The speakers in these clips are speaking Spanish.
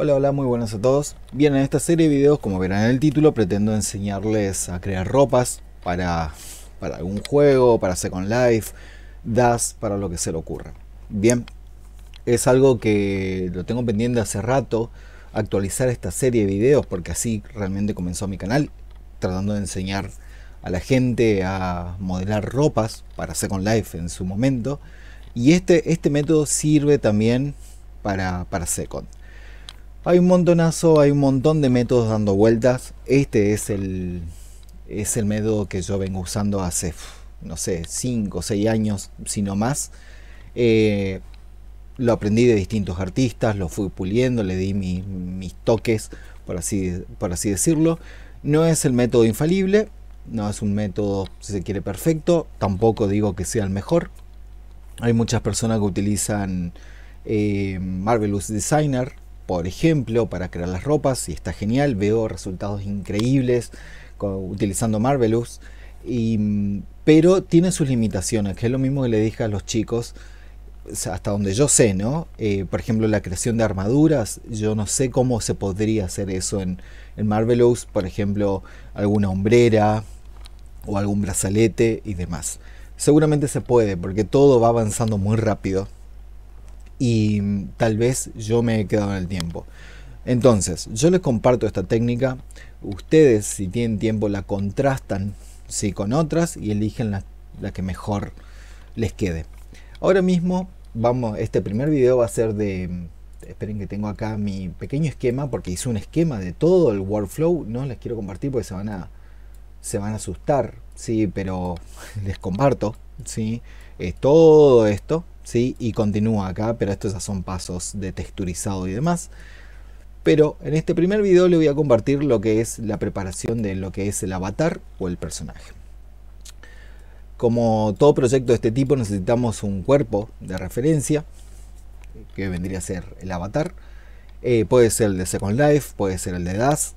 Hola, hola, muy buenas a todos. Bien, en esta serie de videos, como verán en el título, pretendo enseñarles a crear ropas para, para algún juego, para Second Life, DAS, para lo que se le ocurra. Bien, es algo que lo tengo pendiente hace rato, actualizar esta serie de videos, porque así realmente comenzó mi canal, tratando de enseñar a la gente a modelar ropas para Second Life en su momento. Y este, este método sirve también para, para Second. Hay un montonazo, hay un montón de métodos dando vueltas. Este es el, es el método que yo vengo usando hace, no sé, 5 o 6 años, si no más. Eh, lo aprendí de distintos artistas, lo fui puliendo, le di mis toques, por así, por así decirlo. No es el método infalible, no es un método, si se quiere, perfecto. Tampoco digo que sea el mejor. Hay muchas personas que utilizan eh, Marvelous Designer, por ejemplo, para crear las ropas y está genial. Veo resultados increíbles utilizando Marvelous. Y, mm, pero tiene sus limitaciones, que es lo mismo que le dije a los chicos, hasta donde yo sé, ¿no? Eh, por ejemplo, la creación de armaduras, yo no sé cómo se podría hacer eso en, en Marvelous, por ejemplo, alguna hombrera o algún brazalete y demás. Seguramente se puede, porque todo va avanzando muy rápido y tal vez yo me he quedado en el tiempo. Entonces, yo les comparto esta técnica, ustedes si tienen tiempo la contrastan sí, con otras y eligen la, que mejor les quede. Ahora mismo, vamos, este primer video va a ser de esperen que tengo acá mi pequeño esquema porque hice un esquema de todo el workflow no les quiero compartir porque se van a se van a asustar sí pero les comparto sí eh, todo esto y continúa acá, pero estos ya son pasos de texturizado y demás. Pero en este primer video le voy a compartir lo que es la preparación de lo que es el avatar o el personaje. Como todo proyecto de este tipo necesitamos un cuerpo de referencia, que vendría a ser el avatar. Eh, puede ser el de Second Life, puede ser el de Das,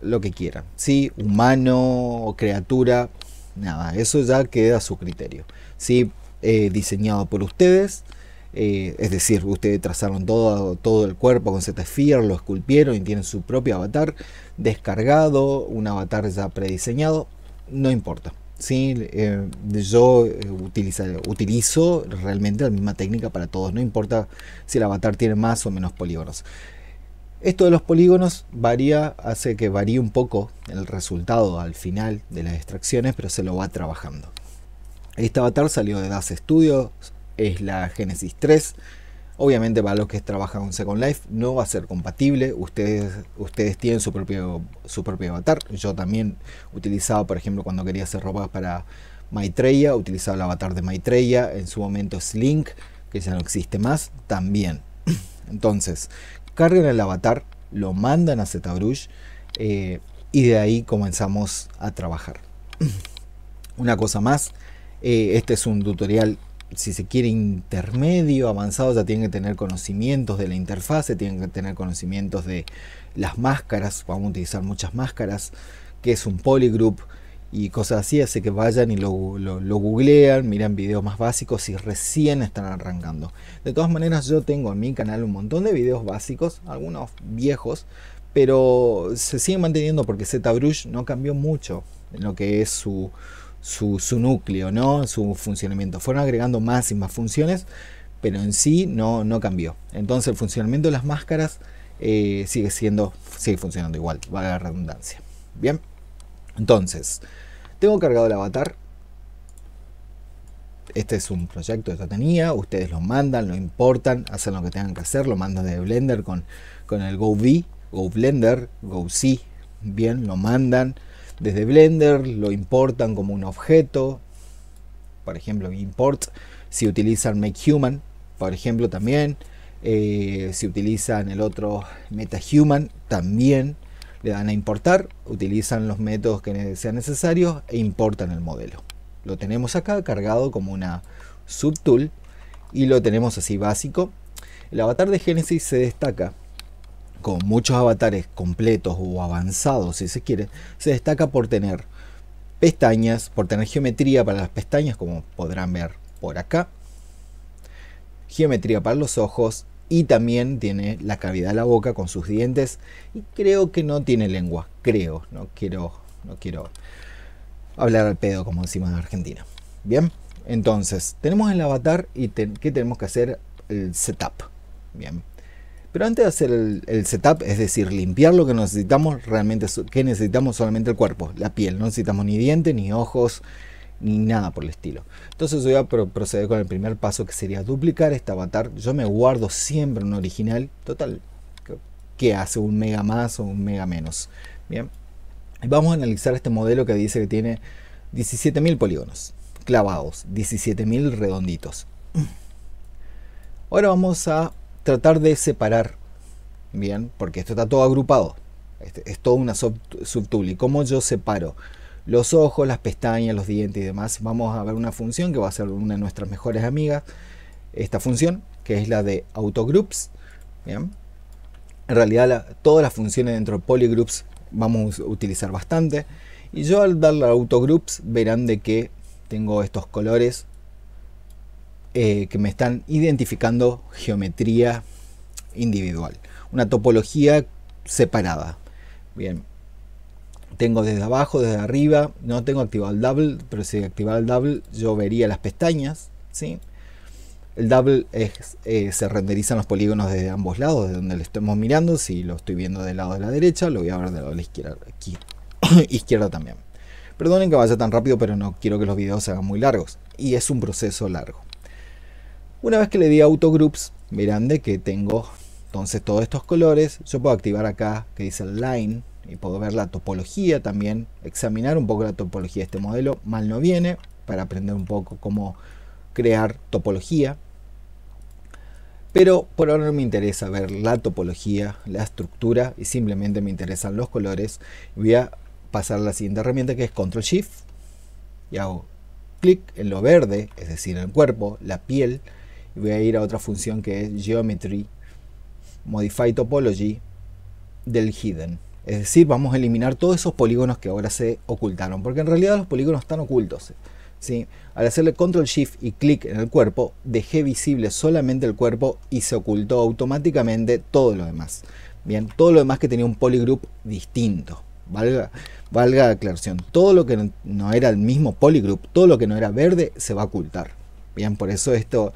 lo que quieran. Si, Humano, criatura, nada, eso ya queda a su criterio. ¿sí? Eh, diseñado por ustedes. Eh, es decir, ustedes trazaron todo, todo el cuerpo con ZFIR lo esculpieron y tienen su propio avatar descargado, un avatar ya prediseñado. No importa. ¿sí? Eh, yo utilizo realmente la misma técnica para todos, no importa si el avatar tiene más o menos polígonos. Esto de los polígonos varía, hace que varíe un poco el resultado al final de las extracciones, pero se lo va trabajando. Este avatar salió de Das Studios, es la Genesis 3. Obviamente para los que trabajan con Second Life no va a ser compatible. Ustedes, ustedes tienen su propio, su propio avatar. Yo también utilizaba, por ejemplo, cuando quería hacer ropa para Maitreya, utilizaba el avatar de Maitreya. En su momento Slink, que ya no existe más, también. Entonces, cargan el avatar, lo mandan a ZBrush eh, y de ahí comenzamos a trabajar. Una cosa más, eh, este es un tutorial, si se quiere, intermedio, avanzado. Ya tienen que tener conocimientos de la interfase, tienen que tener conocimientos de las máscaras. Vamos a utilizar muchas máscaras, que es un polygroup y cosas así. Así que vayan y lo, googlean, miran videos más básicos y recién están arrancando. De todas maneras, yo tengo en mi canal un montón de videos básicos, algunos viejos, pero se siguen manteniendo porque ZBrush no cambió mucho en lo que es su, su, núcleo, ¿no? su funcionamiento. Fueron agregando más y más funciones, pero en sí no, cambió. Entonces el funcionamiento de las máscaras eh, sigue siendo, sigue funcionando igual, vale la redundancia. Bien, entonces, tengo cargado el avatar. Este es un proyecto que yo tenía, ustedes lo mandan, lo importan, hacen lo que tengan que hacer, lo mandan de Blender con, con el GoV, GoBlender, GoC, bien, lo mandan, desde Blender, lo importan como un objeto, por ejemplo, import, si utilizan MakeHuman, por ejemplo, también, eh, si utilizan el otro MetaHuman, también le dan a importar, utilizan los métodos que sean necesarios e importan el modelo. Lo tenemos acá cargado como una subtool y lo tenemos así básico. El avatar de Genesis se destaca con muchos avatares completos o avanzados si se quiere, se destaca por tener pestañas, por tener geometría para las pestañas como podrán ver por acá, geometría para los ojos y también tiene la cavidad de la boca con sus dientes y creo que no tiene lengua, creo, no quiero, no quiero hablar al pedo como decimos en Argentina. Bien, entonces tenemos el avatar y que tenemos que hacer? El setup. Bien, pero antes de hacer el, setup, es decir, limpiar lo que necesitamos, realmente que necesitamos solamente el cuerpo, la piel. No necesitamos ni dientes, ni ojos, ni nada por el estilo. Entonces yo voy a proceder con el primer paso que sería duplicar este avatar. Yo me guardo siempre un original. Total, que hace? ¿Un mega más o un mega menos? Bien. vamos a analizar este modelo que dice que tiene 17.000 polígonos clavados, 17.000 redonditos. Ahora vamos a tratar de separar, bien, porque esto está todo agrupado, este, es todo una sub y ¿Cómo yo separo? Los ojos, las pestañas, los dientes y demás. Vamos a ver una función que va a ser una de nuestras mejores amigas. Esta función, que es la de autogroups. ¿bien? En realidad, todas las funciones dentro de polygroups vamos a utilizar bastante. Y yo al darle a autogroups verán de que tengo estos colores eh, que me están identificando geometría individual, una topología separada. Bien, tengo desde abajo, desde arriba, no tengo activado el double, pero si activara el double yo vería las pestañas, ¿sí? El double es, eh, se renderizan los polígonos desde ambos lados, de donde lo estemos mirando. Si lo estoy viendo del lado de la derecha, lo voy a ver del lado de la izquierda, aquí, izquierda también. Perdonen que vaya tan rápido, pero no quiero que los videos se hagan muy largos. Y es un proceso largo. Una vez que le di a Auto Groups, miran de que tengo entonces todos estos colores, yo puedo activar acá que dice Line y puedo ver la topología también, examinar un poco la topología de este modelo, mal no viene, para aprender un poco cómo crear topología. Pero por ahora no me interesa ver la topología, la estructura y simplemente me interesan los colores. Voy a pasar a la siguiente herramienta que es Control Shift y hago clic en lo verde, es decir, en el cuerpo, la piel, voy a ir a otra función que es Geometry Modify Topology del Hidden. Es decir, vamos a eliminar todos esos polígonos que ahora se ocultaron, porque en realidad los polígonos están ocultos. ¿sí? Al hacerle Control Shift y clic en el cuerpo, dejé visible solamente el cuerpo y se ocultó automáticamente todo lo demás. Bien, todo lo demás que tenía un polygroup distinto. Valga, valga aclaración, todo lo que no era el mismo polygroup, todo lo que no era verde, se va a ocultar. Bien, por eso esto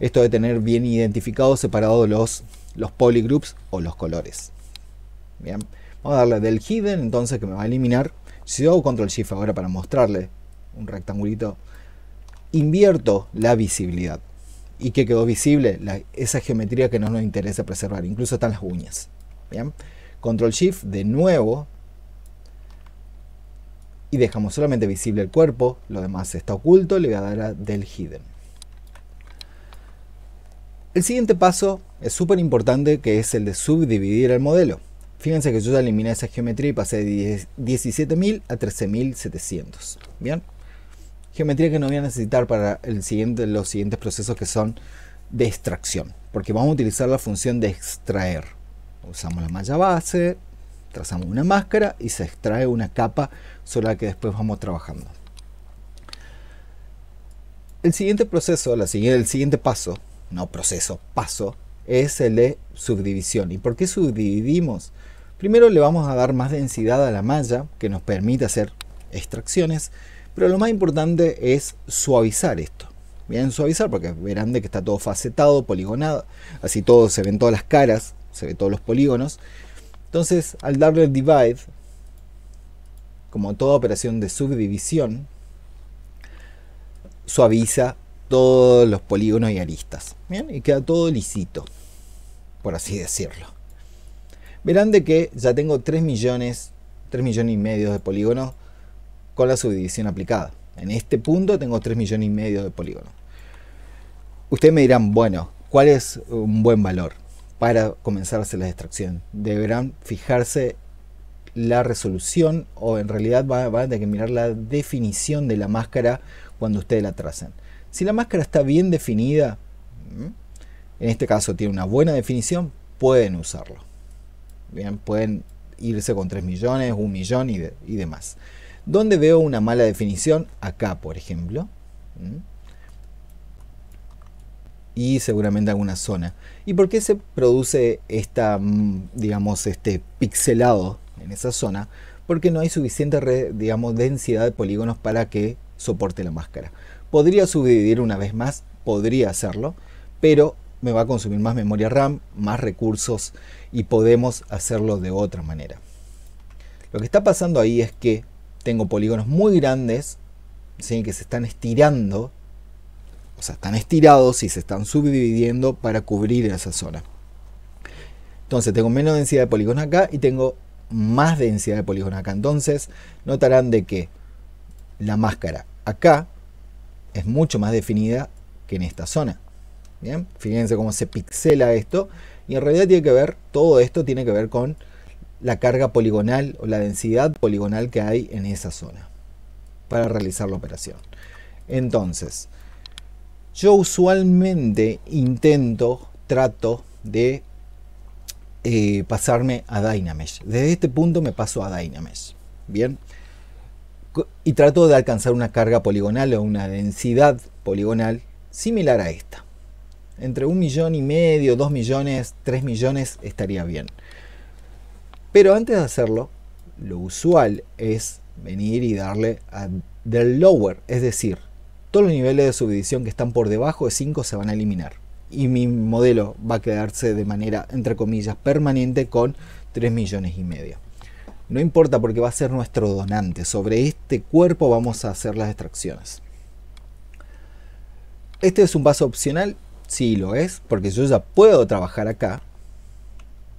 esto de tener bien identificados, separados los, los polygroups o los colores. Bien, vamos a darle del hidden, entonces que me va a eliminar. Si hago control shift ahora para mostrarle un rectangulito, invierto la visibilidad. ¿Y que quedó visible? esa geometría que no nos interesa preservar, incluso están las uñas. Bien, control shift de nuevo, y dejamos solamente visible el cuerpo, lo demás está oculto, le voy a dar a del hidden. El siguiente paso es súper importante que es el de subdividir el modelo. Fíjense que yo ya eliminé esa geometría y pasé de 17.000 a 13.700. Bien. Geometría que no voy a necesitar para el siguiente, los siguientes procesos que son de extracción. Porque vamos a utilizar la función de extraer. Usamos la malla base, trazamos una máscara y se extrae una capa sobre la que después vamos trabajando. El siguiente proceso, la el siguiente paso no proceso, paso, es el de subdivisión. ¿Y por qué subdividimos? Primero le vamos a dar más densidad a la malla, que nos permite hacer extracciones, pero lo más importante es suavizar esto. Bien, suavizar porque verán de que está todo facetado, poligonado, así todo se ven todas las caras, se ven todos los polígonos. Entonces, al darle el divide, como toda operación de subdivisión, suaviza todos los polígonos y aristas. ¿bien? Y queda todo lisito, por así decirlo. Verán de que ya tengo 3 millones, 3 millones y medio de polígonos con la subdivisión aplicada. En este punto tengo 3 millones y medio de polígonos. Ustedes me dirán, bueno, ¿cuál es un buen valor para comenzarse la extracción? Deberán fijarse la resolución o en realidad van a tener que mirar la definición de la máscara cuando ustedes la tracen. Si la máscara está bien definida, en este caso tiene una buena definición, pueden usarlo. pueden irse con 3 millones, 1 millón y, demás. ¿Dónde veo una mala definición? Acá, por ejemplo. Y seguramente alguna zona. ¿Y por qué se produce esta, mm, digamos, este pixelado en esa zona? Porque no hay suficiente, digamos, densidad de polígonos para que soporte la máscara. Podría subdividir una vez más, podría hacerlo, pero me va a consumir más memoria RAM, más recursos y podemos hacerlo de otra manera. Lo que está pasando ahí es que tengo polígonos muy grandes, ¿sí? que se están estirando, o sea, están estirados y se están subdividiendo para cubrir esa zona. Entonces tengo menos densidad de polígonos acá y tengo más densidad de polígonos acá. Entonces notarán de que la máscara acá es mucho más definida que en esta zona. Bien, fíjense cómo se pixela esto. Y en realidad tiene que ver, todo esto tiene que ver con la carga poligonal o la densidad poligonal que hay en esa zona para realizar la operación. Entonces, yo usualmente intento, trato de eh, pasarme a Dynamesh. Desde este punto me paso a Dynamesh. Bien, y trato de alcanzar una carga poligonal o una densidad poligonal similar a esta. Entre un millón y medio, dos millones, tres millones estaría bien. Pero antes de hacerlo, lo usual es venir y darle a del lower, es decir, todos los niveles de subdivisión que están por debajo de 5 se van a eliminar. Y mi modelo va a quedarse de manera, entre comillas, permanente con 3 millones y medio. No importa porque va a ser nuestro donante. Sobre este cuerpo vamos a hacer las extracciones. Este es un paso opcional. Sí lo es, porque yo ya puedo trabajar acá.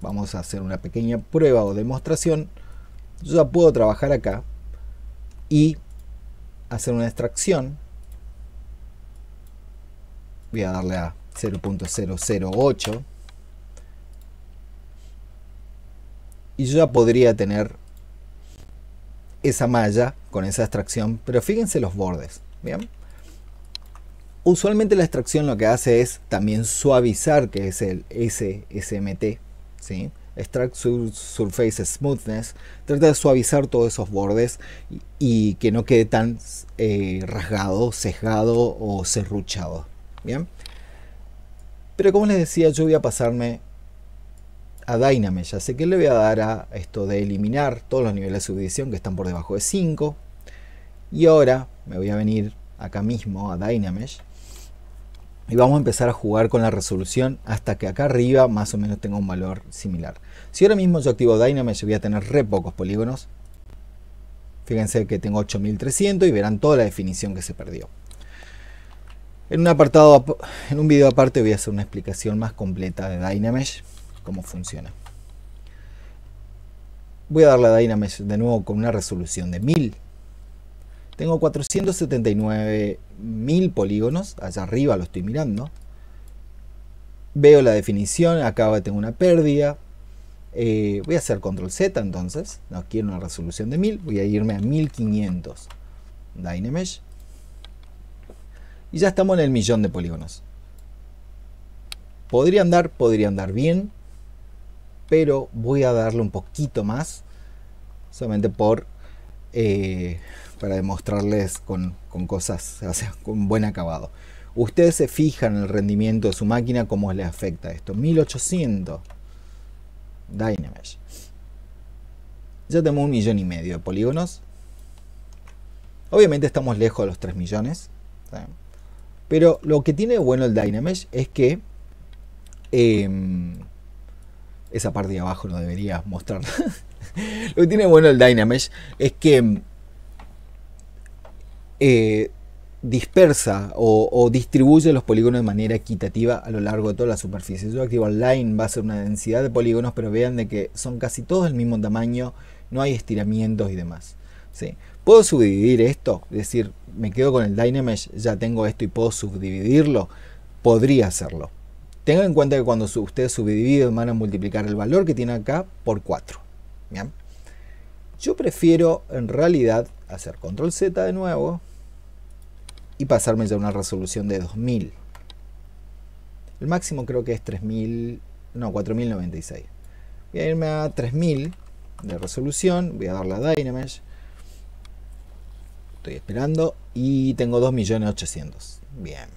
Vamos a hacer una pequeña prueba o demostración. Yo ya puedo trabajar acá y hacer una extracción. Voy a darle a 0.008. Y yo ya podría tener esa malla con esa extracción, pero fíjense los bordes, ¿bien? Usualmente la extracción lo que hace es también suavizar, que es el SSMT, ¿sí? Extract Surface Smoothness, trata de suavizar todos esos bordes y, que no quede tan eh, rasgado, sesgado o serruchado, ¿bien? Pero como les decía, yo voy a pasarme a Dynamesh, ya sé que le voy a dar a esto de eliminar todos los niveles de subdivisión que están por debajo de 5. Y ahora me voy a venir acá mismo a Dynamesh y vamos a empezar a jugar con la resolución hasta que acá arriba más o menos tenga un valor similar. Si ahora mismo yo activo Dynamesh voy a tener re pocos polígonos. Fíjense que tengo 8300 y verán toda la definición que se perdió. En un apartado, en un video aparte voy a hacer una explicación más completa de Dynamesh cómo funciona. Voy a darle a Dynamesh de nuevo con una resolución de 1000. Tengo 479.000 polígonos, allá arriba lo estoy mirando. Veo la definición, acá tengo una pérdida. Eh, voy a hacer control Z entonces, no quiero una resolución de 1000, voy a irme a 1500. Dynamesh. Y ya estamos en el millón de polígonos. Podría andar, podría andar bien, pero voy a darle un poquito más, solamente por, eh, para demostrarles con, cosas, o sea, con buen acabado. Ustedes se fijan en el rendimiento de su máquina, cómo le afecta esto. 1800 Dynamage. Ya tengo un millón y medio de polígonos. Obviamente estamos lejos de los 3 millones. Pero lo que tiene bueno el Dynamage es que eh, esa parte de abajo no debería mostrar. Lo que tiene bueno el Dynamesh es que mm, eh, dispersa o, distribuye los polígonos de manera equitativa a lo largo de toda la superficie. Yo activo Line, va a ser una densidad de polígonos, pero vean de que son casi todos del mismo tamaño, no hay estiramientos y demás. ¿sí? Puedo subdividir esto, es decir, me quedo con el Dynamesh, ya tengo esto y puedo subdividirlo. Podría hacerlo, Tengan en cuenta que cuando ustedes subdividen van a multiplicar el valor que tiene acá por 4. Yo prefiero en realidad hacer control Z de nuevo y pasarme ya a una resolución de 2000. El máximo creo que es 3000, no, 4096. Voy a irme a 3000 de resolución, voy a darle a DYNAMESH. Estoy esperando y tengo 2.800.000. Bien.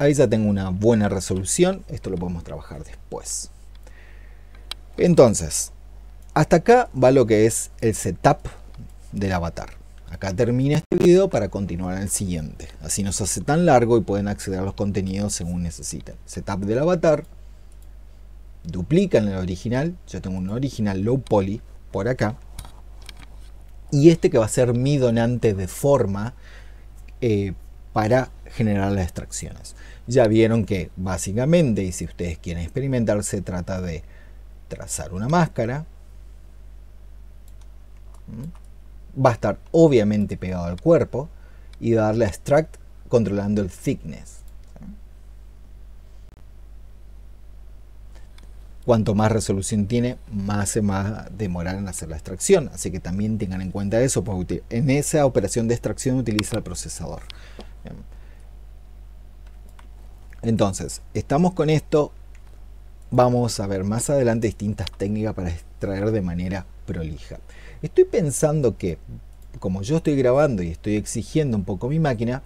Ahí ya tengo una buena resolución. Esto lo podemos trabajar después. Entonces, hasta acá va lo que es el setup del avatar. Acá termina este video para continuar al el siguiente. Así no se hace tan largo y pueden acceder a los contenidos según necesiten. Setup del avatar. Duplican el original. Yo tengo un original low poly por acá. Y este que va a ser mi donante de forma eh, para generar las extracciones. Ya vieron que básicamente, y si ustedes quieren experimentar, se trata de trazar una máscara. ¿Mm? Va a estar obviamente pegado al cuerpo y darle a extract controlando el thickness. Cuanto más resolución tiene, más se va a demorar en hacer la extracción. Así que también tengan en cuenta eso, en esa operación de extracción utiliza el procesador. Entonces, estamos con esto. Vamos a ver más adelante distintas técnicas para extraer de manera prolija. Estoy pensando que, como yo estoy grabando y estoy exigiendo un poco mi máquina,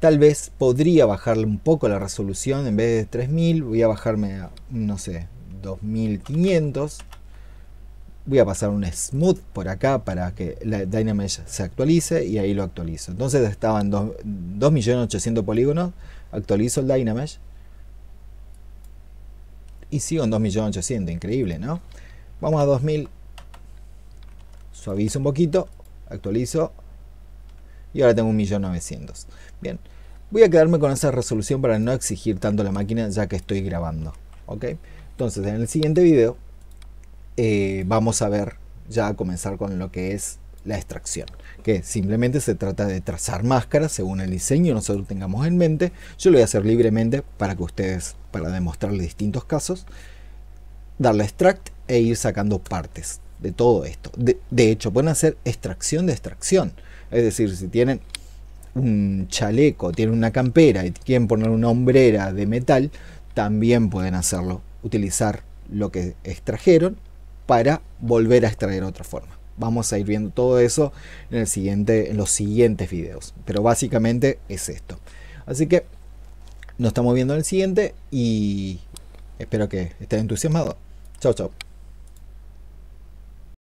tal vez podría bajarle un poco la resolución. En vez de 3000, voy a bajarme a, no sé, 2500 voy a pasar un smooth por acá para que la dynamesh se actualice y ahí lo actualizo. Entonces estaban 2.800.000 polígonos, actualizo el dynamesh y sigo en 2.800.000, increíble, ¿no? Vamos a 2.000, suavizo un poquito, actualizo y ahora tengo 1.900.000. Bien, voy a quedarme con esa resolución para no exigir tanto la máquina ya que estoy grabando, ¿ok? Entonces en el siguiente video eh, vamos a ver ya a comenzar con lo que es la extracción, que simplemente se trata de trazar máscaras según el diseño nosotros tengamos en mente. Yo lo voy a hacer libremente para que ustedes, para demostrarles distintos casos, darle extract e ir sacando partes de todo esto. De, de hecho, pueden hacer extracción de extracción. Es decir, si tienen un chaleco, tienen una campera y quieren poner una hombrera de metal, también pueden hacerlo, utilizar lo que extrajeron para volver a extraer otra forma. Vamos a ir viendo todo eso en, los siguientes videos. Pero básicamente es esto. Así que nos estamos viendo en el siguiente y espero que estén entusiasmados. Chao, chao.